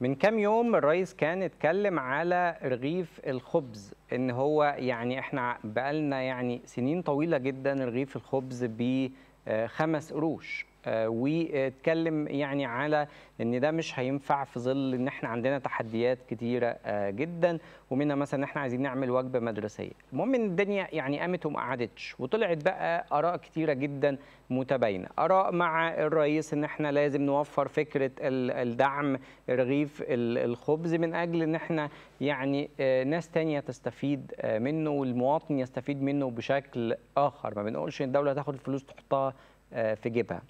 من كام يوم الرئيس كان اتكلم على رغيف الخبز ان هو يعني احنا بقالنا يعني سنين طويله جدا رغيف الخبز بخمس قروش واتكلم يعني على ان ده مش هينفع في ظل ان احنا عندنا تحديات كتيره آه، جدا ومنها مثلا ان احنا عايزين نعمل وجبه مدرسيه المهم ان الدنيا يعني قامت وما قعدتش وطلعت بقى اراء كتيره جدا متباينه اراء مع الرئيس ان احنا لازم نوفر فكره الدعم رغيف الخبز من اجل ان احنا يعني آه، ناس تانية تستفيد آه، منه والمواطن يستفيد منه بشكل اخر ما بنقولش ان الدوله تاخد الفلوس تحطها في جيبها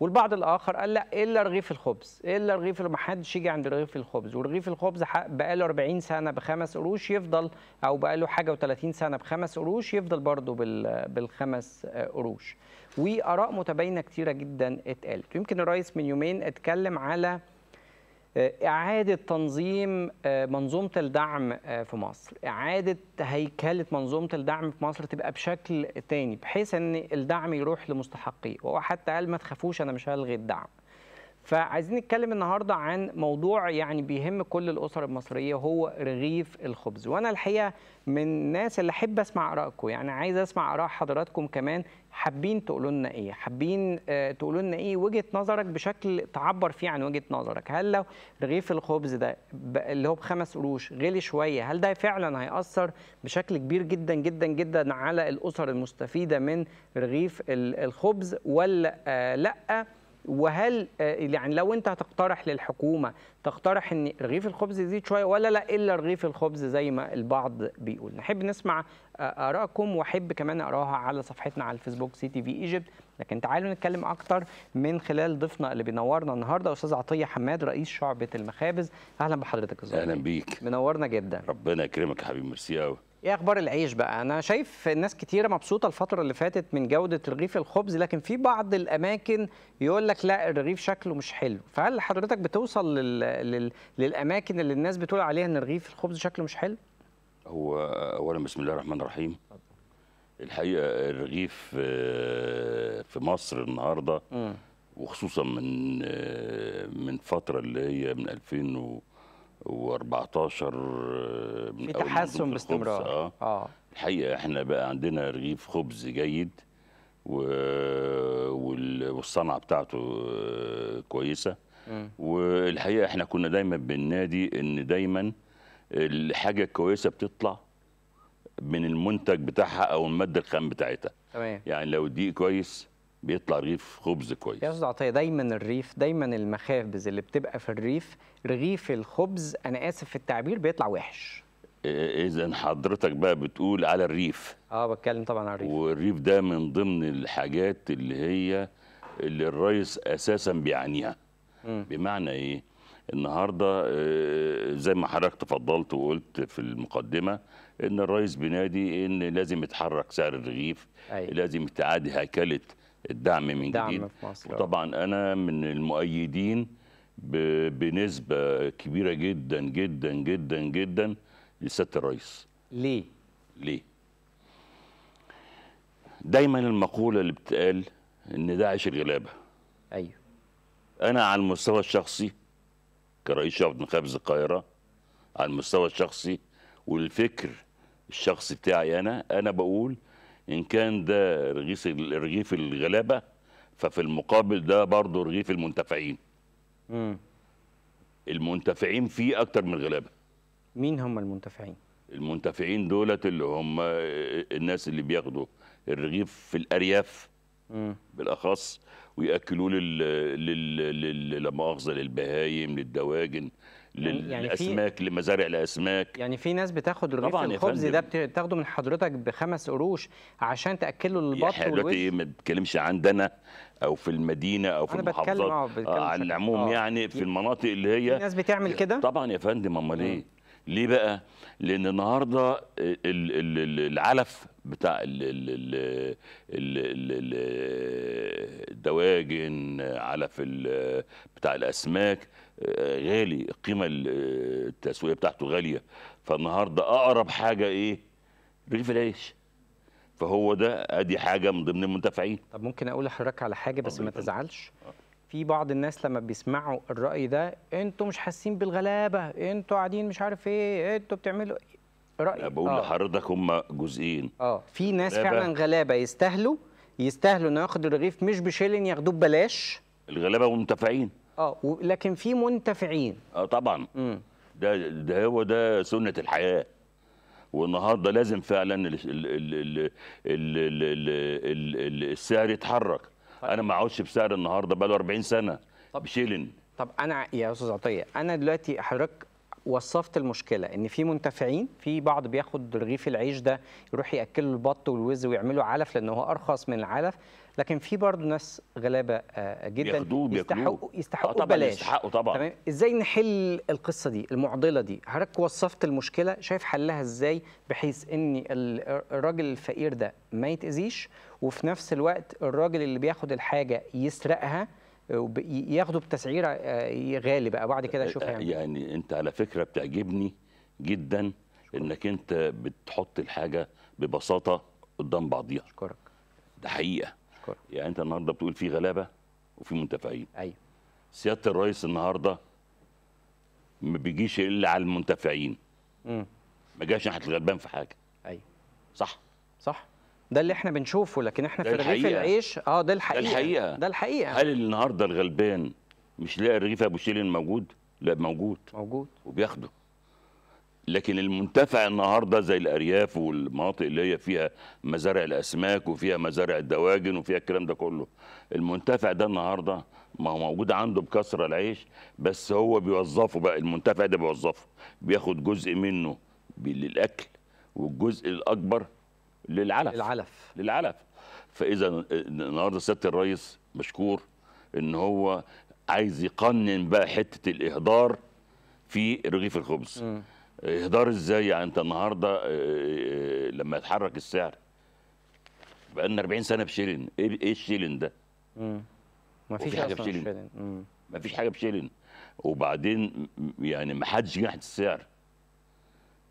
والبعض الاخر قال لا إيه الا رغيف الخبز إيه الا رغيف ما حدش يجي عند رغيف الخبز ورغيف الخبز بقاله 40 سنه بخمس قروش يفضل او بقاله حاجه و30 سنه بخمس قروش يفضل برضه بالخمس قروش واراء متباينه كتيره جدا اتقالت يمكن الرئيس من يومين اتكلم على آه، إعادة تنظيم آه، منظومة الدعم آه، في مصر إعادة هيكلة منظومة الدعم في مصر تبقى بشكل تاني بحيث أن الدعم يروح لمستحقيه وهو حتى قال ما تخافوش أنا مش هلغي الدعم فعايزين نتكلم النهارده عن موضوع يعني بيهم كل الاسر المصريه هو رغيف الخبز وانا الحقيقه من الناس اللي احب اسمع ارائكم يعني عايز اسمع اراء حضراتكم كمان حابين تقولوا لنا ايه حابين آه، تقولوا لنا ايه وجهه نظرك بشكل تعبر فيه عن وجهه نظرك هل لو رغيف الخبز ده اللي هو بخمس قروش غلي شويه هل ده فعلا هياثر بشكل كبير جدا جدا جدا على الاسر المستفيده من رغيف الخبز ولا آه، لا وهل آه، يعني لو انت هتقترح للحكومه تقترح ان رغيف الخبز يزيد شويه ولا لا الا رغيف الخبز زي ما البعض بيقول نحب نسمع آه، ارائكم واحب كمان اقراها على صفحتنا على الفيسبوك سي تي في ايجيبت لكن تعالوا نتكلم اكتر من خلال ضيفنا اللي بينورنا النهارده استاذ عطيه حماد رئيس شعبه المخابز اهلا بحضرتك يا اهلا بيك منورنا جدا ربنا يكرمك يا حبيبي ميرسي قوي ايه اخبار العيش بقى انا شايف ناس كتيره مبسوطه الفتره اللي فاتت من جوده رغيف الخبز لكن في بعض الاماكن يقول لك لا الرغيف شكله مش حلو فهل حضرتك بتوصل لل... لل... للاماكن اللي الناس بتقول عليها ان رغيف الخبز شكله مش حلو هو اولا بسم الله الرحمن الرحيم الحقيقه الرغيف آه، في مصر النهارده وخصوصا من آه، من فتره اللي هي من 2000 و و14 آه، في تحسن باستمرار اه, آه. الحقيقه احنا بقى عندنا رغيف خبز جيد و... والصنعه بتاعته آه، كويسه م. والحقيقه احنا كنا دايما بننادي ان دايما الحاجه الكويسه بتطلع من المنتج بتاعها او الماده الخام بتاعتها تمام يعني لو الدقيق كويس بيطلع ريف خبز كويس يا استاذ عطيه دايما الريف دايما المخابز اللي بتبقى في الريف رغيف الخبز انا اسف في التعبير بيطلع وحش اذا حضرتك بقى بتقول على الريف اه بتكلم طبعا على الريف والريف ده من ضمن الحاجات اللي هي اللي الريس اساسا بيعانيها بمعنى ايه النهارده آه، زي ما حضرتك تفضلت وقلت في المقدمه ان الريس بينادي ان لازم يتحرك سعر الرغيف أيه. لازم تعادي هيكله الدعم من دعم جديد في مصر. آه. طبعا انا من المؤيدين بنسبه كبيره جدا جدا جدا جدا لسياده الرئيس ليه ليه دايما المقوله اللي بتقال ان داعش الغلابه ايوه انا على المستوى الشخصي كرئيس شعب مخابز القاهره على المستوى الشخصي والفكر الشخصي بتاعي انا انا بقول ان كان ده رغيف رغيف الغلابه ففي المقابل ده برضه رغيف المنتفعين امم المنتفعين فيه اكتر من الغلابه مين هم المنتفعين المنتفعين دولت اللي هم الناس اللي بياخدوا الرغيف في الارياف مم. بالاخص وياكلوه لل لل لل للمؤاخذه للبهايم للدواجن للاسماك يعني لمزارع الاسماك يعني في ناس بتاخد رغيف الخبز ده بتاخده من حضرتك بخمس قروش عشان تاكله للبط والوز ايه ما بتكلمش عندنا او في المدينه او في المحافظات آه, آه، على العموم آه. يعني في المناطق اللي هي في ناس بتعمل كده طبعا يا فندم امال ايه آه. ليه بقى لان النهارده العلف بتاع الدواجن علف بتاع الاسماك غالي القيمه التسويقيه بتاعته غاليه فالنهارده اقرب حاجه ايه رغيف العيش فهو ده ادي حاجه من ضمن المنتفعين طب ممكن اقول لحضرتك على حاجه بس ما تزعلش في بعض الناس لما بيسمعوا الراي ده انتوا مش حاسين بالغلابه انتوا قاعدين مش عارف ايه انتوا بتعملوا إيه؟ راي انا بقول آه. لحضرتك هم جزئين اه في ناس غلابة. فعلا غلابه يستاهلوا يستاهلوا انه ياخد الرغيف مش بشيلين ياخدوه ببلاش الغلابه والمنتفعين اه لكن في منتفعين اه طبعا م. ده ده هو ده سنه الحياه والنهارده لازم فعلا السعر يتحرك طيب. انا ما اقعدش بسعر النهارده بقاله 40 سنه طب بشيلن طب انا يا استاذ عطيه انا دلوقتي حضرتك وصفت المشكله ان في منتفعين في بعض بياخد رغيف العيش ده يروح ياكله البط والوز ويعملوا علف لان هو ارخص من العلف لكن في برضه ناس غلابه آه، جدا يستحقوا يستحقوا آه، طبعا بلاش يستحقوا طبعا تمام ازاي نحل القصه دي المعضله دي حضرتك وصفت المشكله شايف حلها ازاي بحيث ان الراجل الفقير ده ما يتاذيش وفي نفس الوقت الراجل اللي بياخد الحاجه يسرقها ياخدوا بتسعيره آه، غالي بقى بعد كده اشوف آه، آه، يعني إيه. يعني انت على فكره بتعجبني جدا انك انت بتحط الحاجه ببساطه قدام بعضيها اشكرك ده حقيقه اشكرك يعني انت النهارده بتقول في غلابه وفي منتفعين ايوه سياده الرئيس النهارده ما بيجيش الا على المنتفعين امم ما جاش ناحيه الغلبان في حاجه ايوه صح صح ده اللي احنا بنشوفه لكن احنا في رغيف العيش اه ده الحقيقه ده الحقيقه ده الحقيقه هل النهارده الغلبان مش لاقي رغيف ابو شيلين موجود؟ لا موجود موجود وبياخده لكن المنتفع النهارده زي الارياف والمناطق اللي هي فيها مزارع الاسماك وفيها مزارع الدواجن وفيها الكلام ده كله المنتفع ده النهارده ما هو موجود عنده بكسره العيش بس هو بيوظفه بقى المنتفع ده بيوظفه بياخد جزء منه للاكل والجزء الاكبر للعلف للعلف للعلف فاذا النهارده سياده الرئيس مشكور ان هو عايز يقنن بقى حته الاهدار في رغيف الخبز م. اهدار ازاي يعني انت النهارده آه، آه، لما يتحرك السعر بقى لنا 40 سنه بشيلن ايه, إيه الشيلن ده ما مفيش حاجه بشيلن مفيش حاجه بشيلن وبعدين يعني ما حدش جناح السعر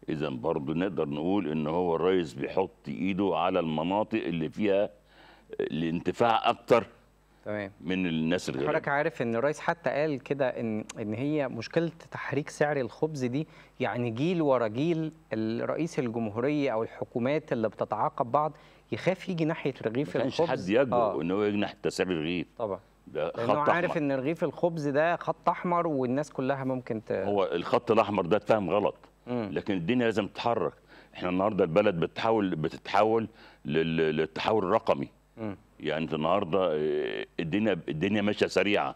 اذا برضه نقدر نقول ان هو الرئيس بيحط ايده على المناطق اللي فيها الانتفاع اكتر تمام من الناس الغير حضرتك عارف ان الرئيس حتى قال كده ان ان هي مشكله تحريك سعر الخبز دي يعني جيل ورا جيل الرئيس الجمهوريه او الحكومات اللي بتتعاقب بعض يخاف يجي ناحيه رغيف الخبز ما حد يجرؤ آه. ان هو يجي ناحيه سعر الرغيف طبعا ده خط احمر عارف ان رغيف الخبز ده خط احمر والناس كلها ممكن ت... هو الخط الاحمر ده اتفهم غلط لكن الدنيا لازم تتحرك احنا النهارده البلد بتحاول بتتحول للتحول الرقمي يعني النهارده آه، الدنيا الدنيا ماشيه سريعه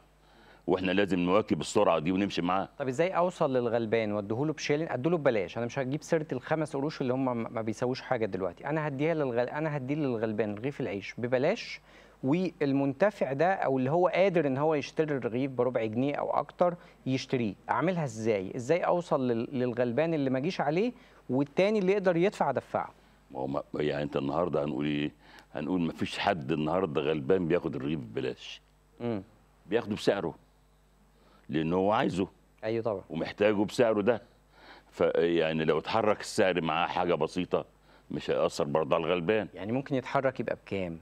واحنا لازم نواكب السرعه دي ونمشي معاها طب ازاي اوصل للغلبان واديهوله بشيلين له ببلاش انا مش هجيب سيره الخمس قروش اللي هم ما بيساووش حاجه دلوقتي انا هديها للغل... انا هديه للغلبان رغيف العيش ببلاش والمنتفع ده او اللي هو قادر ان هو يشتري الرغيف بربع جنيه او اكتر يشتريه اعملها ازاي ازاي اوصل للغلبان اللي ما جيش عليه والتاني اللي يقدر يدفع دفعه ما هو يعني انت النهارده هنقول ايه هنقول ما فيش حد النهارده غلبان بياخد الرغيف ببلاش امم بياخده بسعره لان هو عايزه ايوه طبعا ومحتاجه بسعره ده فيعني لو اتحرك السعر معاه حاجه بسيطه مش هيأثر برضه على الغلبان يعني ممكن يتحرك يبقى بكام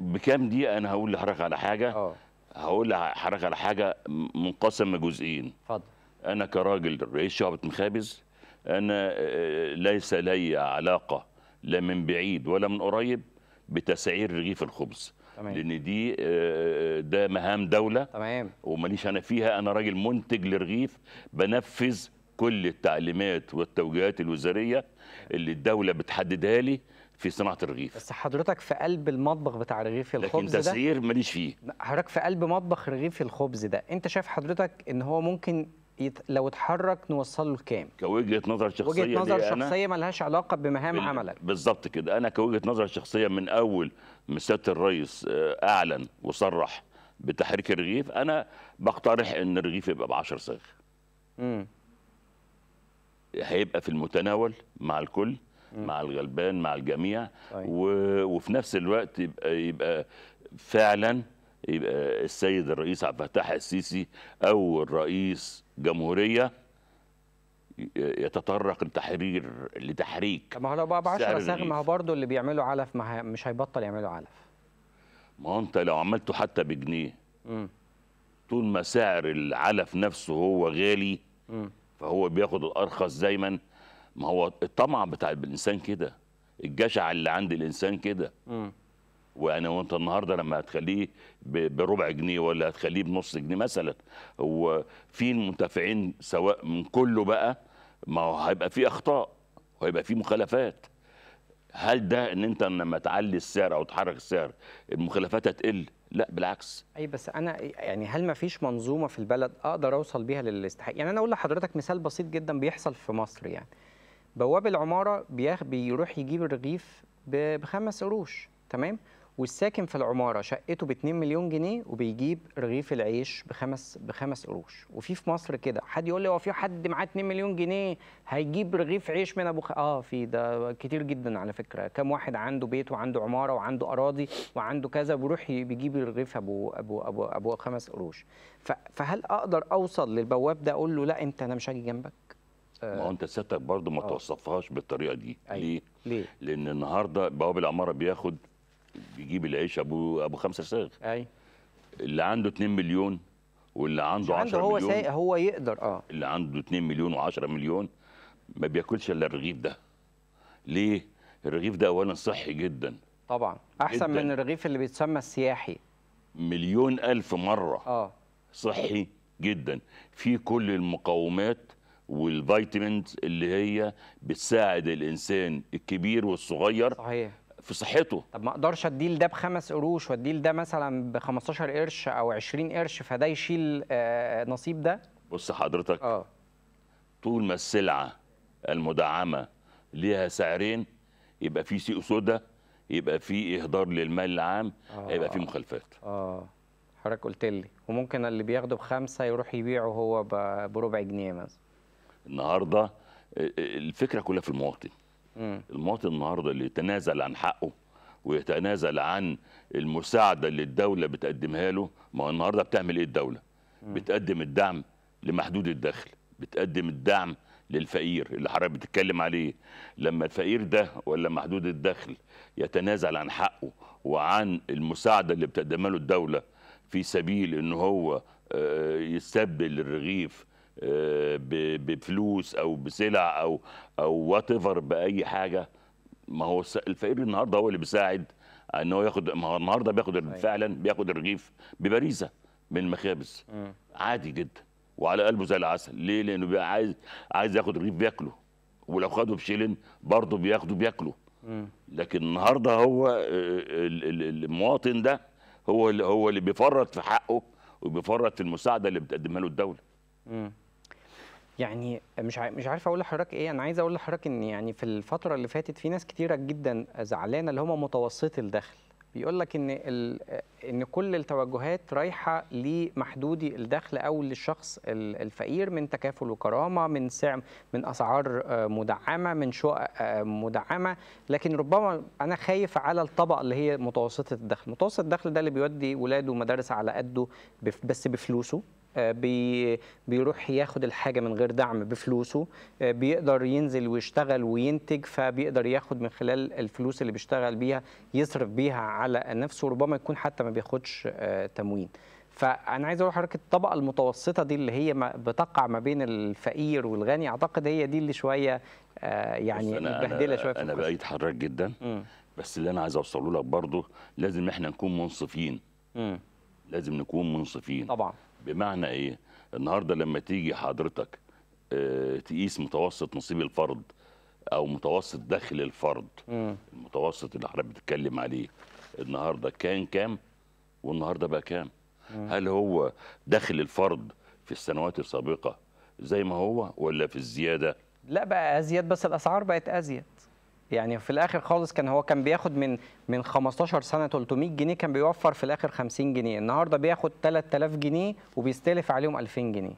بكام دقيقه انا هقول لحضرتك على حاجه اه هقول لحضرتك على حاجه منقسم لجزئين اتفضل انا كراجل رئيس شعبه مخابز انا آه، ليس لي علاقه لا من بعيد ولا من قريب بتسعير رغيف الخبز تمام. لان دي آه، ده مهام دوله تمام وماليش انا فيها انا راجل منتج لرغيف بنفذ كل التعليمات والتوجيهات الوزاريه اللي الدوله بتحددها لي في صناعه الرغيف بس حضرتك في قلب المطبخ بتاع رغيف الخبز لكن تسيير ماليش فيه حضرتك في قلب مطبخ رغيف الخبز ده انت شايف حضرتك ان هو ممكن يت... لو اتحرك نوصله لكام كوجهه نظر شخصيه وجهه نظر شخصيه مالهاش علاقه بمهام بال... عملك بالظبط كده انا كوجهه نظر شخصيه من اول ما سياده الرئيس آه، اعلن وصرح بتحريك الرغيف انا بقترح ان الرغيف يبقى ب 10 صاغ هيبقى في المتناول مع الكل مع الغلبان مع الجميع طيب. و... وفي نفس الوقت يبقى يبقى فعلا يبقى السيد الرئيس عبد الفتاح السيسي او الرئيس جمهوريه يتطرق لتحرير لتحريك ما هو بقى ب 10 ما هو برضه اللي بيعملوا علف ما مش هيبطل يعملوا علف ما هو انت لو عملته حتى بجنيه مم. طول ما سعر العلف نفسه هو غالي مم. فهو بياخد الارخص دايما ما هو الطمع بتاع الانسان كده الجشع اللي عند الانسان كده وانا وانت النهارده لما هتخليه بربع جنيه ولا هتخليه بنص جنيه مثلا هو في المنتفعين سواء من كله بقى ما هو هيبقى في اخطاء وهيبقى في مخالفات هل ده ان انت لما تعلي السعر او تحرك السعر المخالفات هتقل؟ لا بالعكس اي بس انا يعني هل ما فيش منظومه في البلد اقدر اوصل بيها للاستحقاق؟ يعني انا اقول لحضرتك مثال بسيط جدا بيحصل في مصر يعني بواب العماره بيروح يجيب الرغيف بخمس قروش تمام والساكن في العماره شقته ب 2 مليون جنيه وبيجيب رغيف العيش بخمس بخمس قروش وفي في مصر كده حد يقول لي هو في حد معاه 2 مليون جنيه هيجيب رغيف عيش من ابو خ... اه في ده كتير جدا على فكره كم واحد عنده بيت وعنده عماره وعنده اراضي وعنده كذا بيروح بيجيب الرغيف ابو ابو ابو ابو خمس قروش ف... فهل اقدر اوصل للبواب ده اقول له لا انت انا مش هاجي جنبك آه، ما هو انت سيادتك برضه ما آه. توصفهاش بالطريقه دي أيوة. ليه؟ ليه؟ لان النهارده بواب العماره بياخد بيجيب العيش ابو ابو خمسه صاغ ايوه اللي عنده 2 مليون واللي عنده 10 عنده هو سايق هو يقدر اه اللي عنده 2 مليون و10 مليون ما بياكلش الا الرغيف ده ليه؟ الرغيف ده اولا صحي جدا طبعا احسن جداً. من الرغيف اللي بيتسمى السياحي مليون الف مره اه صحي جدا في كل المقومات والفيتامينز اللي هي بتساعد الانسان الكبير والصغير صحيح في صحته طب ما اقدرش اديه ده بخمس قروش واديه ده مثلا ب 15 قرش او 20 قرش فده يشيل آه، نصيب ده بص حضرتك اه طول ما السلعه المدعمه ليها سعرين يبقى في سي سودا يبقى في اهدار للمال العام آه. يبقى في آه. مخالفات اه حضرتك قلت لي وممكن اللي بياخده بخمسه يروح يبيعه هو بربع جنيه مثلا النهارده آه، آه، الفكره كلها في المواطن المواطن النهارده اللي يتنازل عن حقه ويتنازل عن المساعده اللي الدوله بتقدمها له ما هو النهارده بتعمل ايه الدوله بتقدم الدعم لمحدود الدخل بتقدم الدعم للفقير اللي حضرتك بتتكلم عليه لما الفقير ده ولا محدود الدخل يتنازل عن حقه وعن المساعده اللي بتقدمها له الدوله في سبيل ان هو آه، يستبدل الرغيف بفلوس او بسلع او او وات باي حاجه ما هو الفقير النهارده هو اللي بيساعد ان هو ياخد ما هو النهارده بياخد أيوة. فعلا بياخد الرغيف ببريزه من المخابز عادي جدا وعلى قلبه زي العسل ليه لانه بقى عايز عايز ياخد رغيف بياكله ولو خده بشيلين برضه بياخده بياكله لكن النهارده هو آه، المواطن ده هو هو اللي بيفرط في حقه وبيفرط في المساعده اللي بتقدمها له الدوله يعني مش مش عارف اقول لحضرتك ايه انا عايز اقول لحضرتك ان يعني في الفتره اللي فاتت في ناس كتيره جدا زعلانه اللي هم متوسطي الدخل بيقول لك ان ال... ان كل التوجهات رايحه لمحدودي الدخل او للشخص الفقير من تكافل وكرامه من سعر من اسعار آه، مدعمه من شقق آه، مدعمه لكن ربما انا خايف على الطبقه اللي هي متوسطه الدخل متوسط الدخل ده اللي بيودي ولاده مدارس على قده بس بفلوسه آه، بيروح ياخد الحاجه من غير دعم بفلوسه آه، بيقدر ينزل ويشتغل وينتج فبيقدر ياخد من خلال الفلوس اللي بيشتغل بيها يصرف بيها على نفسه ربما يكون حتى ما بياخدش آه، تموين فانا عايز اقول لحضرتك الطبقه المتوسطه دي اللي هي بتقع ما بين الفقير والغني اعتقد هي دي اللي شويه يعني متبهدله شويه في انا بايد حضرتك جدا م. بس اللي انا عايز اوصله لك برضه لازم احنا نكون منصفين م. لازم نكون منصفين طبعا بمعنى ايه النهارده لما تيجي حضرتك آه، تقيس متوسط نصيب الفرد او متوسط دخل الفرد م. المتوسط اللي حضرتك بتتكلم عليه النهارده كان كام والنهارده بقى كام م. هل هو دخل الفرد في السنوات السابقه زي ما هو ولا في الزياده لا بقى ازيد بس الاسعار بقت ازيد يعني في الاخر خالص كان هو كان بياخد من من 15 سنه 300 جنيه كان بيوفر في الاخر 50 جنيه النهارده بياخد 3000 جنيه وبيستلف عليهم 2000 جنيه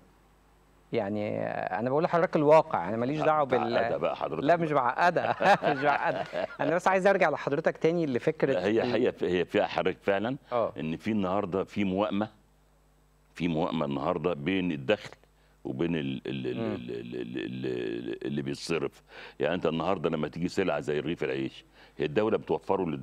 يعني انا بقول لحضرتك الواقع انا ماليش دعوه بال بقى حضرتك لا مش معقده مش معقده انا بس عايز ارجع لحضرتك تاني لفكره هي هي هي فيها حضرتك فعلا أوه. ان في النهارده في موائمه في موائمه النهارده بين الدخل وبين اللي بيتصرف يعني انت النهارده لما تيجي سلعه زي رغيف العيش هي الدوله بتوفره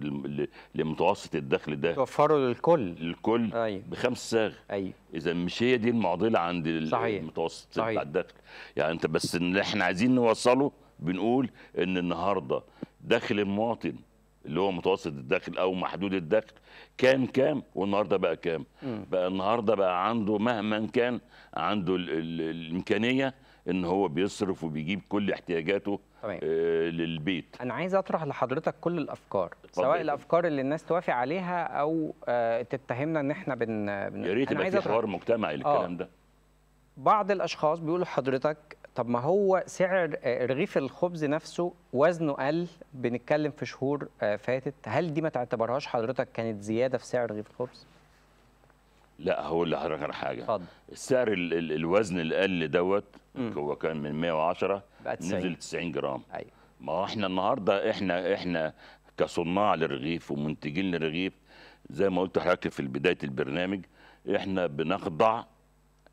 لمتوسط الدخل ده بتوفره للكل للكل أيوه. بخمس صاغ ايوه اذا مش هي دي المعضله عند صحيح. المتوسط صحيح. بتاع الدخل يعني انت بس اللي احنا عايزين نوصله بنقول ان النهارده دخل المواطن اللي هو متوسط الدخل او محدود الدخل كان كام والنهارده بقى كام بقى النهارده بقى عنده مهما كان عنده الـ الـ الامكانيه ان هو بيصرف وبيجيب كل احتياجاته طبعا. آه للبيت انا عايز اطرح لحضرتك كل الافكار سواء الافكار اللي الناس توافق عليها او آه تتهمنا ان احنا بن, بن... يا ريت يبقى في حوار مجتمعي للكلام آه. ده بعض الاشخاص بيقولوا حضرتك طب ما هو سعر آه، رغيف الخبز نفسه وزنه قل بنتكلم في شهور آه، فاتت هل دي ما تعتبرهاش حضرتك كانت زياده في سعر رغيف الخبز لا هقول لحضرتك على حاجه فضل. السعر الـ الـ الوزن اللي قل دوت هو كان من 110 نزل 90 جرام ايوه ما احنا النهارده احنا احنا كصناع للرغيف ومنتجين للرغيف زي ما قلت لحضرتك في بدايه البرنامج احنا بنخضع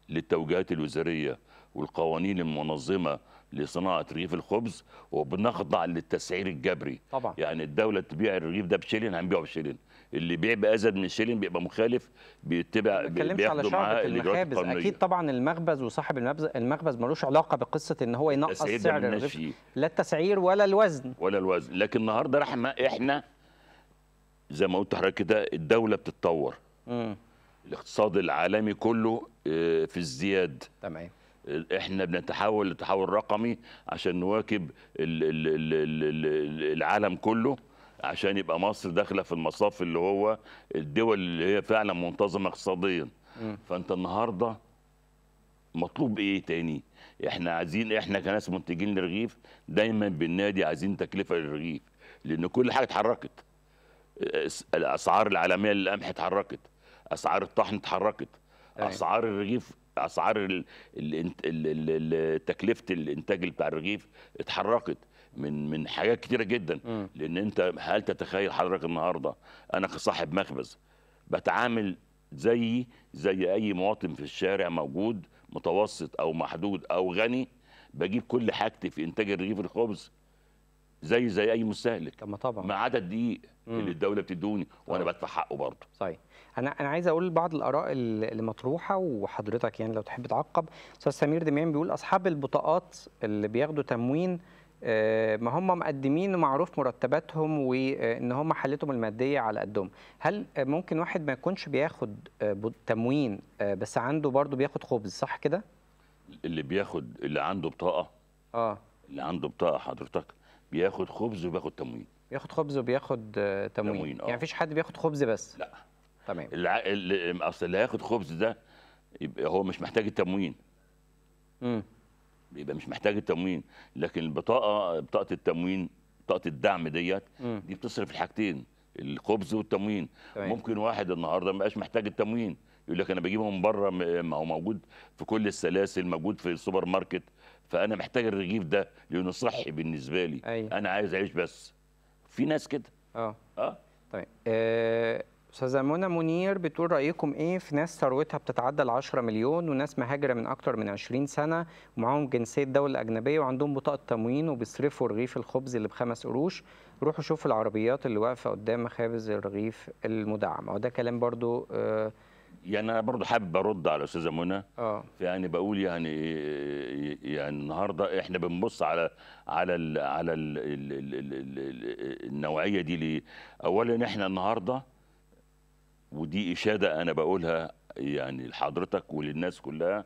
للتوجيهات الوزاريه والقوانين المنظمه لصناعه رغيف الخبز وبنخضع للتسعير الجبري طبعا يعني الدوله تبيع الرغيف ده بشيلين هنبيعه بشيلين اللي بيع بازد من شيلين بيبقى مخالف بيتبع بياخدوا على شعبة المخابز اكيد طبعا المخبز وصاحب المخبز المخبز ملوش علاقه بقصه ان هو ينقص سعر الرغيف لا التسعير ولا الوزن ولا الوزن لكن النهارده رحمه احنا زي ما قلت لحضرتك كده الدوله بتتطور م. الاقتصاد العالمي كله آه، في الزياد تمام احنا بنتحول لتحول رقمي عشان نواكب العالم كله عشان يبقى مصر داخله في المصاف اللي هو الدول اللي هي فعلا منتظمه اقتصاديا فانت النهارده مطلوب ايه تاني احنا عايزين احنا كناس منتجين للرغيف دايما بالنادي عايزين تكلفه للرغيف لان كل حاجه اتحركت الاسعار العالميه للقمح اتحركت اسعار الطحن اتحركت أيوة. اسعار الرغيف اسعار تكلفه الانتاج بتاع الرغيف اتحركت من من حاجات كتيره جدا م. لان انت هل تتخيل حضرتك النهارده انا كصاحب مخبز بتعامل زيي زي اي مواطن في الشارع موجود متوسط او محدود او غني بجيب كل حاجتي في انتاج الرغيف الخبز زي زي اي مستهلك طب طبعا ما عدا الدقيق اللي الدوله بتدوني وانا بدفع حقه برضه صحيح انا انا عايز اقول بعض الاراء اللي مطروحه وحضرتك يعني لو تحب تعقب استاذ سمير دميان بيقول اصحاب البطاقات اللي بياخدوا تموين آه، ما هم مقدمين ومعروف مرتباتهم وان هم حالتهم الماديه على قدهم هل ممكن واحد ما يكونش بياخد آه، تموين آه، بس عنده برضه بياخد خبز صح كده اللي بياخد اللي عنده بطاقه اه اللي عنده بطاقه حضرتك بياخد خبز وبياخد تموين بياخد خبز وبياخد تموين, تموين آه. يعني مفيش حد بياخد خبز بس لا تمام الع... اللي... اصل اللي هياخد خبز ده يبقى هو مش محتاج التموين امم يبقى مش محتاج التموين لكن البطاقه بطاقه التموين بطاقه الدعم ديت دي بتصرف الحاجتين الخبز والتموين تمام. ممكن واحد النهارده ما بقاش محتاج التموين يقول لك انا بجيبه من بره ما هو موجود في كل السلاسل موجود في السوبر ماركت فانا محتاج الرغيف ده لانه صحي بالنسبه لي أي. أيوة. انا عايز اعيش بس في ناس كده اه اه طيب آه، استاذه منى منير بتقول رايكم ايه في ناس ثروتها بتتعدى ال 10 مليون وناس مهاجره من اكتر من 20 سنه ومعاهم جنسيه دوله اجنبيه وعندهم بطاقه تموين وبيصرفوا رغيف الخبز اللي بخمس قروش روحوا شوفوا العربيات اللي واقفه قدام مخابز الرغيف المدعم وده كلام برضو آه يعني انا برضو حابب ارد على استاذه منى اه يعني بقول يعني يعني النهارده احنا بنبص على على الـ على الـ الـ الـ الـ النوعيه دي ليه اولا احنا النهارده ودي إشادة أنا بقولها يعني لحضرتك وللناس كلها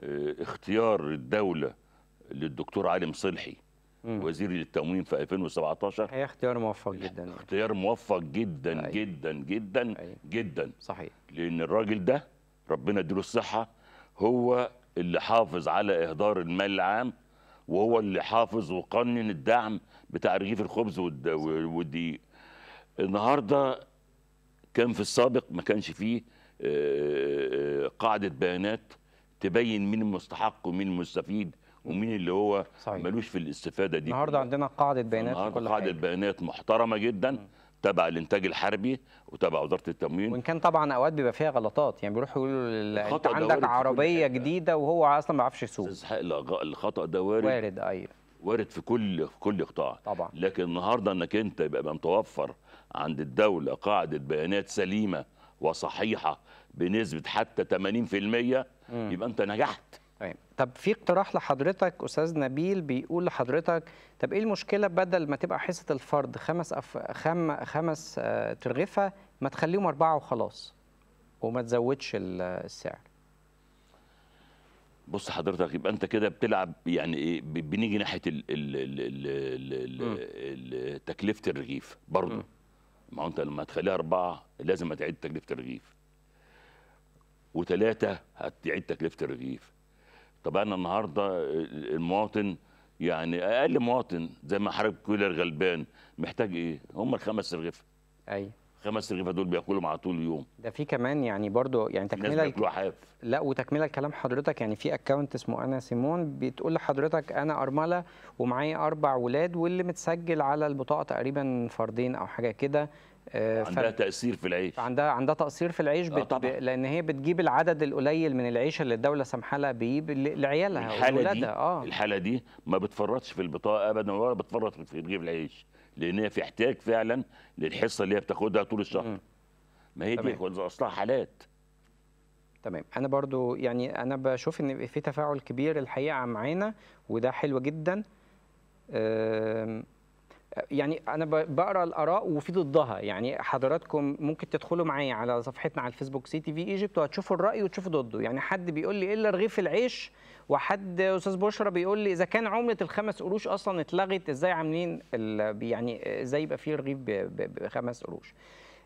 آه، اختيار الدولة للدكتور علي مصلحي وزير للتموين في 2017 هي اختيار موفق جدا يعني. اختيار موفق جدا أي. جدا جدا أي. جدا صحيح لأن الراجل ده ربنا يديله الصحة هو اللي حافظ على إهدار المال العام وهو اللي حافظ وقنن الدعم بتاع رغيف الخبز والدقيق النهارده كان في السابق ما كانش فيه آه، آه، قاعده بيانات تبين مين المستحق ومين المستفيد ومين اللي هو صحيح. ملوش في الاستفاده دي النهارده عندنا قاعده بيانات في كل قاعده بيانات محترمه جدا تبع الانتاج الحربي وتبع وزاره التموين وان كان طبعا اوقات بيبقى فيها غلطات يعني بيروحوا يقولوا انت عندك عربيه جديده وهو اصلا ما بيعرفش يسوق الخطا ده وارد وارد ايوه وارد في كل في كل قطاع طبعا لكن النهارده انك انت يبقى متوفر عند الدولة قاعدة بيانات سليمة وصحيحة بنسبة حتى 80% يبقى أنت نجحت طيب طب في اقتراح لحضرتك استاذ نبيل بيقول لحضرتك طب ايه المشكله بدل ما تبقى حصه الفرد خمس أف... خم... خمس آه، ترغفه ما تخليهم اربعه وخلاص وما تزودش السعر بص حضرتك يبقى انت كده بتلعب يعني ايه بنيجي ناحيه تكلفه الرغيف برضه ما انت لما تخليها اربعه لازم هتعيد تكلفه الرغيف وثلاثه هتعيد تكلفه الرغيف طب انا النهارده المواطن يعني اقل مواطن زي ما حضرتك كولر غلبان محتاج ايه؟ هم الخمس رغيف ايوه خمس رغيفه دول بياكلوا مع طول اليوم ده في كمان يعني برضو يعني تكمله الك... لا وتكمله لكلام حضرتك يعني في اكونت اسمه انا سيمون بتقول لحضرتك انا ارمله ومعايا اربع ولاد واللي متسجل على البطاقه تقريبا فردين او حاجه كده آه، عندها تأثير في العيش عندها عندها تقصير في العيش آه، بت... آه لان هي بتجيب العدد القليل من العيش اللي الدوله سامحه لها بيه ل... لعيالها الحاله دي آه. الحاله دي ما بتفرطش في البطاقه ابدا ولا بتفرط في تجيب العيش لان هي في احتياج فعلا للحصه اللي هي بتاخدها طول الشهر ما هي دي اصلها حالات تمام انا برضو يعني انا بشوف ان في تفاعل كبير الحقيقه معانا وده حلو جدا يعني انا بقرا الاراء وفي ضدها يعني حضراتكم ممكن تدخلوا معايا على صفحتنا على الفيسبوك سي تي في ايجيبت وهتشوفوا الراي وتشوفوا ضده يعني حد بيقول لي إيه الا رغيف العيش وحد استاذ بشرى بيقول لي اذا كان عمله الخمس قروش اصلا اتلغت ازاي عاملين يعني ازاي يبقى في رغيف بخمس قروش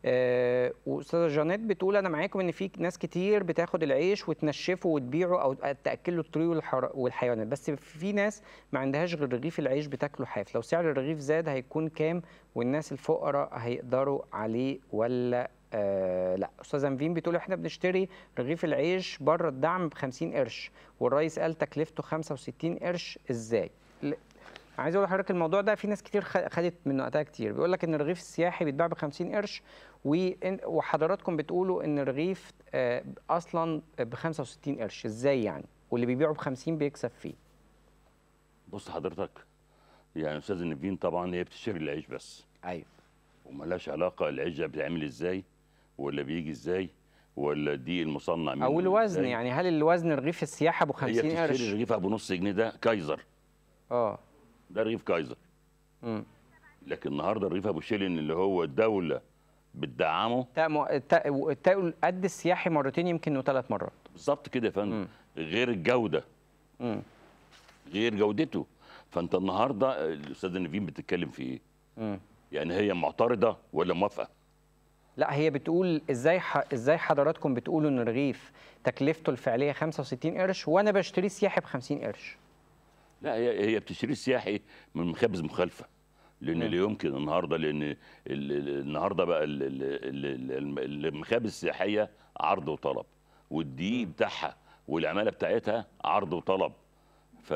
آه، واستاذه جانيت بتقول انا معاكم ان في ناس كتير بتاخد العيش وتنشفه وتبيعه او تاكله الطيور والحيوانات بس في ناس ما عندهاش غير رغيف العيش بتاكله حاف لو سعر الرغيف زاد هيكون كام والناس الفقراء هيقدروا عليه ولا آه لا استاذه نفين بتقول احنا بنشتري رغيف العيش بره الدعم ب 50 قرش والرئيس قال تكلفته 65 قرش ازاي عايز اقول لحضرتك الموضوع ده في ناس كتير خدت من وقتها كتير بيقول لك ان الرغيف السياحي بيتباع ب 50 قرش وحضراتكم بتقولوا ان الرغيف آه اصلا ب 65 قرش ازاي يعني واللي بيبيعه ب 50 بيكسب فيه بص حضرتك يعني استاذ نيفين طبعا هي بتشتري العيش بس ايوه وملهاش علاقه العيش ده بيتعمل ازاي ولا بيجي ازاي ولا دي المصنع من او الوزن إزاي. يعني هل الوزن رغيف السياحه ابو 50 قرش هي بتشتري رغيفها بنص جنيه ده كايزر اه ده رغيف كايزر امم لكن النهارده الرغيف ابو شيلن اللي هو الدوله بتدعمه التاء قد السياحي مرتين يمكن وثلاث مرات بالظبط كده يا فندم غير الجوده مم. غير جودته فانت النهارده الاستاذه نيفين بتتكلم في ايه؟ امم يعني هي معترضه ولا موافقه؟ لا هي بتقول ازاي ح... ازاي حضراتكم بتقولوا ان الرغيف تكلفته الفعليه 65 قرش وانا بشتري سياحي ب 50 قرش لا هي هي بتشتري سياحي من مخابز مخالفه لان اللي يمكن النهارده لان النهارده بقى المخابز السياحيه عرض وطلب والدقيق بتاعها والعماله بتاعتها عرض وطلب ف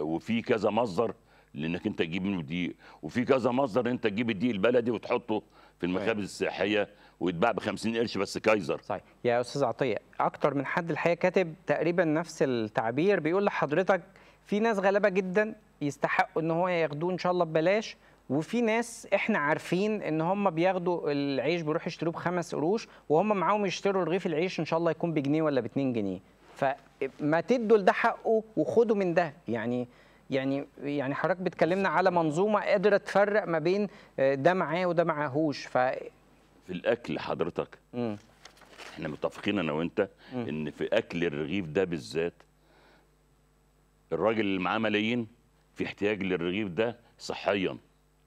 وفي كذا مصدر لانك انت تجيب منه دقيق وفي كذا مصدر انت تجيب الدي البلدي وتحطه في المخابز السياحيه ويتباع ب 50 قرش بس كايزر صحيح يا استاذ عطيه اكتر من حد الحقيقه كاتب تقريبا نفس التعبير بيقول لحضرتك في ناس غلابه جدا يستحقوا ان هو ياخدوه ان شاء الله ببلاش وفي ناس احنا عارفين ان هم بياخدوا العيش بيروحوا يشتروه بخمس قروش وهم معاهم يشتروا رغيف العيش ان شاء الله يكون بجنيه ولا باتنين جنيه فما تدوا لده حقه وخدوا من ده يعني يعني يعني حضرتك بتكلمنا على منظومه قادره تفرق ما بين آه، ده معاه وده معاهوش ف في الاكل حضرتك مم. احنا متفقين انا وانت مم. ان في اكل الرغيف ده بالذات الراجل اللي معاه ملايين في احتياج للرغيف ده صحيا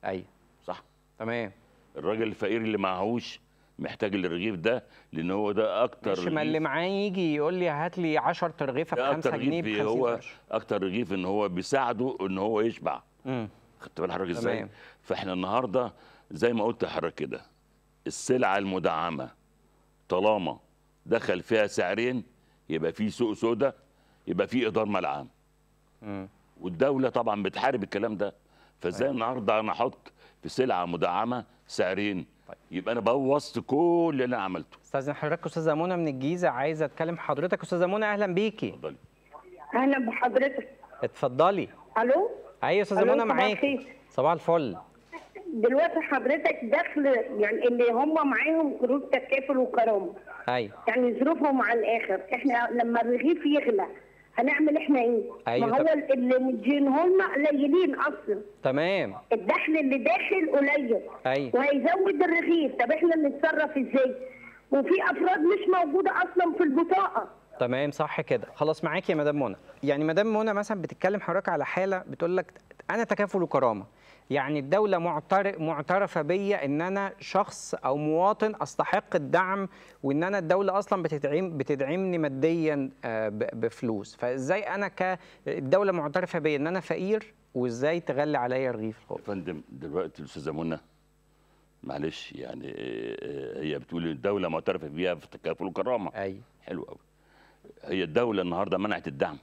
ايوه صح تمام الراجل الفقير اللي معهوش محتاج الرغيف ده لان هو ده اكتر ما اللي معاه يجي يقول لي هات لي 10 رغيفه ب 5 جنيه ب هو اكتر رغيف ان هو بيساعده ان هو يشبع خدت بال حضرتك ازاي؟ فاحنا النهارده زي ما قلت لحضرتك كده السلعه المدعمه طالما دخل فيها سعرين يبقى في سوق سوداء يبقى في ادار ملعام والدوله طبعا بتحارب الكلام ده فازاي أيوة. النهارده انا احط في سلعه مدعمه سعرين طيب يبقى انا بوظت كل اللي انا عملته استاذن حضرتك استاذه منى من الجيزه عايزه اتكلم حضرتك استاذه منى اهلا بيكي اتفضلي اهلا بحضرتك اتفضلي الو ايوه استاذه منى معاكي صباح الفل دلوقتي حضرتك دخل يعني اللي هم معاهم قروض تكافل وكرامه ايوه يعني ظروفهم على الاخر احنا لما الرغيف يغلى هنعمل احنا ايه؟ أيوة ما هو طب... اللي مدين هم قليلين اصلا تمام الدخل اللي داخل قليل ايوه وهيزود الرغيف طب احنا بنتصرف ازاي؟ وفي افراد مش موجوده اصلا في البطاقه تمام صح كده خلاص معاك يا مدام منى يعني مدام منى مثلا بتتكلم حضرتك على حاله بتقول لك انا تكافل وكرامه يعني الدولة معترفة بيا ان انا شخص او مواطن استحق الدعم وان انا الدولة اصلا بتدعم بتدعمني ماديا آه، بفلوس فازاي انا كالدولة معترفة بيا ان انا فقير وازاي تغلي عليا رغيف يا فندم دلوقتي الاستاذة منى معلش يعني آه، آه، هي بتقول الدولة معترفة بيها في تكافل والكرامة ايوه حلو قوي هي الدولة النهارده منعت الدعم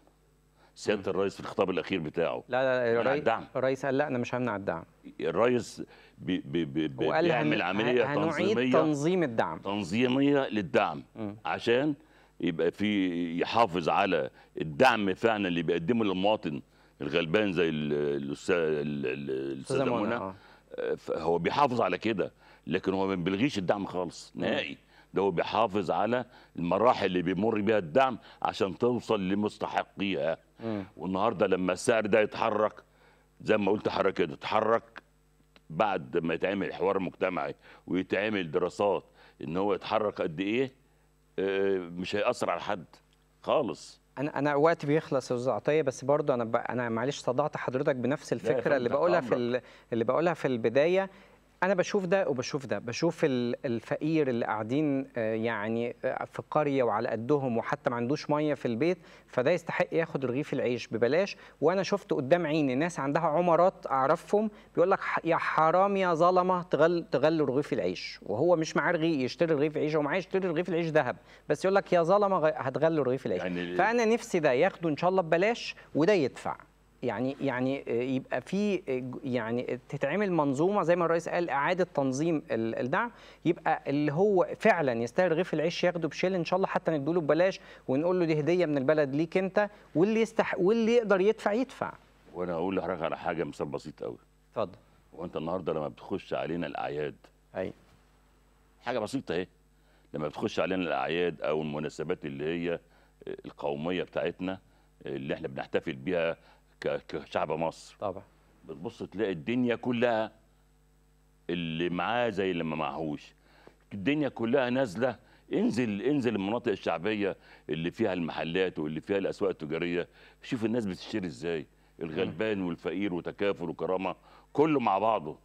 سياده الرئيس في الخطاب الاخير بتاعه لا لا الدعم الرئيس قال لا انا مش همنع الدعم الرئيس بي بي بي بيعمل عمليه تنظيميه تنظيم الدعم تنظيميه للدعم م. عشان يبقى في يحافظ على الدعم فعلا اللي بيقدمه للمواطن الغلبان زي الاستاذ منى آه. هو بيحافظ على كده لكن هو ما بيلغيش الدعم خالص نهائي ده هو بيحافظ على المراحل اللي بيمر بها الدعم عشان توصل لمستحقيها والنهارده لما السعر ده يتحرك زي ما قلت حضرتك كده يتحرك بعد ما يتعمل حوار مجتمعي ويتعمل دراسات ان هو يتحرك قد ايه اه مش هيأثر على حد خالص انا انا وقت بيخلص يا استاذ عطيه بس برضه انا انا معلش صدعت حضرتك بنفس الفكره اللي بقولها في اللي بقولها في البدايه انا بشوف ده وبشوف ده بشوف الفقير اللي قاعدين آه، يعني آه، في قريه وعلى قدهم وحتى ما عندوش ميه في البيت فده يستحق ياخد رغيف العيش ببلاش وانا شفت قدام عيني ناس عندها عمرات اعرفهم بيقول لك يا حرام يا ظلمه تغل تغلوا رغيف العيش وهو مش معاه رغيف يشتري رغيف عيش هو معاه يشتري رغيف العيش ذهب بس يقول لك يا ظلمه هتغلوا رغيف العيش يعني فانا نفسي ده ياخده ان شاء الله ببلاش وده يدفع يعني يعني آه، يبقى في آه، يعني تتعمل منظومه زي ما الرئيس قال اعاده تنظيم الدعم يبقى اللي هو فعلا يستاهل رغيف العيش ياخده بشيل ان شاء الله حتى له ببلاش ونقول له دي هديه من البلد ليك انت واللي يستح واللي يقدر يدفع يدفع وانا هقول لحضرتك على حاجه مثال بسيط قوي اتفضل وانت النهارده لما بتخش علينا الاعياد اي حاجه بسيطه اهي لما بتخش علينا الاعياد او المناسبات اللي هي آه، القوميه بتاعتنا اللي احنا بنحتفل بيها كشعب مصر طبعا بتبص تلاقي الدنيا كلها اللي معاه زي اللي ما معهوش الدنيا كلها نازله انزل انزل المناطق الشعبيه اللي فيها المحلات واللي فيها الاسواق التجاريه شوف الناس بتشتري ازاي الغلبان والفقير وتكافل وكرامه كله مع بعضه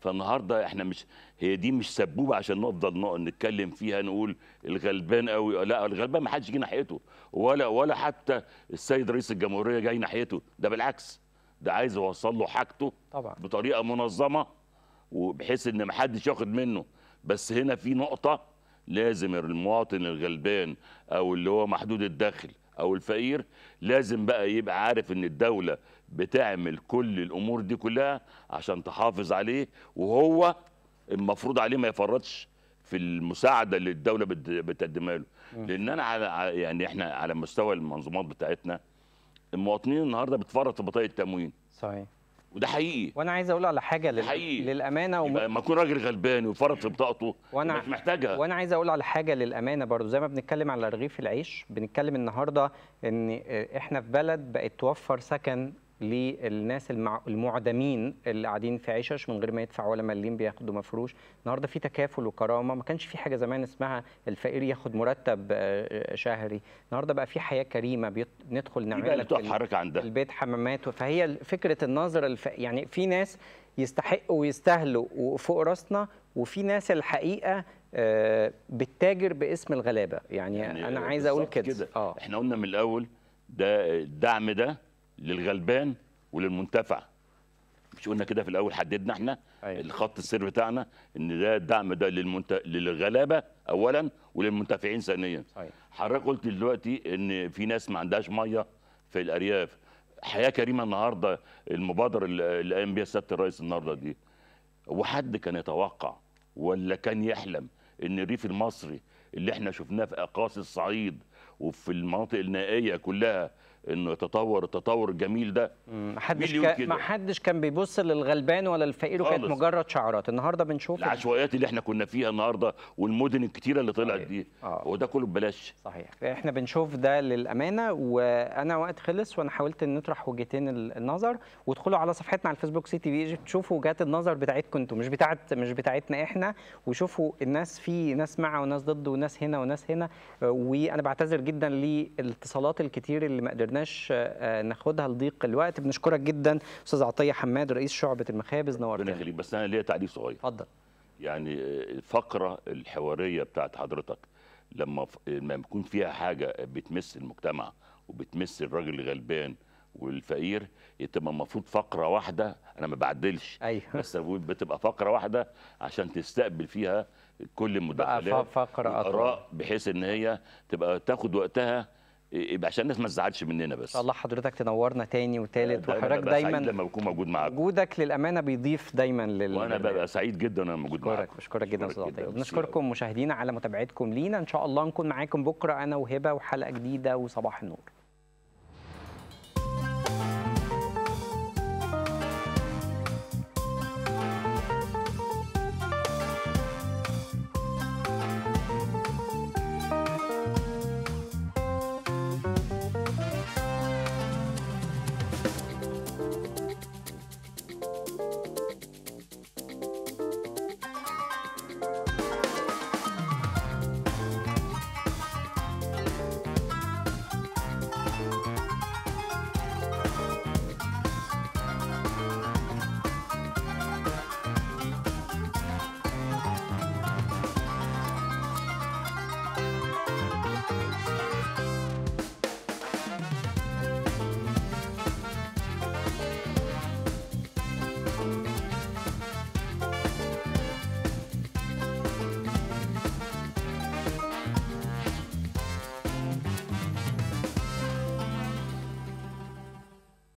فالنهارده احنا مش هي دي مش سبوبه عشان نفضل نتكلم فيها نقول الغلبان قوي لا الغلبان ما حدش جه ناحيته ولا ولا حتى السيد رئيس الجمهوريه جاي ناحيته ده بالعكس ده عايز يوصل له حاجته طبعا بطريقه منظمه وبحيث ان ما حدش ياخد منه بس هنا في نقطه لازم المواطن الغلبان او اللي هو محدود الدخل او الفقير لازم بقى يبقى عارف ان الدوله بتعمل كل الامور دي كلها عشان تحافظ عليه وهو المفروض عليه ما يفرطش في المساعده اللي الدوله بتقدمها له لان انا على يعني احنا على مستوى المنظومات بتاعتنا المواطنين النهارده بتفرط في بطاقه التموين صحيح وده حقيقي وانا عايز اقول على حاجه لل... للامانه وم... ما يكون راجل غلبان وفرط في بطاقته وانا مش محتاجها وانا عايز اقول على حاجه للامانه برضو زي ما بنتكلم على رغيف العيش بنتكلم النهارده ان احنا في بلد بقت توفر سكن للناس المعدمين اللي قاعدين في عشش من غير ما يدفعوا ولا مليم بياخدوا مفروش النهارده في تكافل وكرامه ما كانش في حاجه زمان اسمها الفقير ياخد مرتب آه، آه، شهري النهارده بقى في حياه كريمه ندخل نعمل لك البيت حمامات فهي فكره النظر الف... يعني في ناس يستحقوا ويستاهلوا وفوق راسنا وفي ناس الحقيقه آه، بتتاجر باسم الغلابه يعني, يعني انا عايز اقول كده, كده. آه. احنا قلنا من الاول ده الدعم ده للغلبان وللمنتفع مش قلنا كده في الاول حددنا احنا أيوة. الخط السير بتاعنا ان ده الدعم ده للمنت... للغلابه اولا وللمنتفعين ثانيا أيوة. حضرتك قلت دلوقتي ان في ناس ما عندهاش ميه في الارياف حياه كريمه النهارده المبادره اللي قام بيها سياده الرئيس النهارده دي هو حد كان يتوقع ولا كان يحلم ان الريف المصري اللي احنا شفناه في اقاصي الصعيد وفي المناطق النائيه كلها انه يتطور التطور الجميل ده محدش كان ما حدش كان بيبص للغلبان ولا الفقير وكانت مجرد شعارات النهارده بنشوف العشوائيات اللي احنا كنا فيها النهارده والمدن الكتيره اللي طلعت دي هو آه. ده كله ببلاش صحيح احنا بنشوف ده للامانه وانا وقت خلص وانا حاولت ان نطرح وجهتين النظر وادخلوا على صفحتنا على الفيسبوك سي تي في ايجيبت شوفوا وجهات النظر بتاعتكم انتوا مش بتاعت مش بتاعتنا احنا وشوفوا الناس في ناس مع وناس ضد وناس هنا وناس هنا آه، وانا بعتذر جدا للاتصالات الكتير اللي ما قدرت قدرناش آه، آه، ناخدها لضيق الوقت بنشكرك جدا استاذ عطيه حماد رئيس شعبه المخابز نورتنا ربنا يخليك بس انا ليا تعليق صغير اتفضل يعني آه، الفقره الحواريه بتاعت حضرتك لما لما يكون فيها حاجه بتمس المجتمع وبتمس الراجل الغلبان والفقير تبقى المفروض فقره واحده انا ما بعدلش أيوه. بس بتبقى فقره واحده عشان تستقبل فيها كل المداخلات فقره اراء بحيث ان هي تبقى تاخد وقتها إيه، يبقى عشان الناس ما تزعلش مننا بس ان شاء الله حضرتك تنورنا تاني وتالت وحضرتك دايما لما بكون موجود معاك وجودك للامانه بيضيف دايما لل وانا ببقى سعيد جدا انا موجود معاك بشكرك جدا استاذ طيب بنشكركم مشاهدينا على متابعتكم لينا ان شاء الله نكون معاكم بكره انا وهبه وحلقه جديده وصباح النور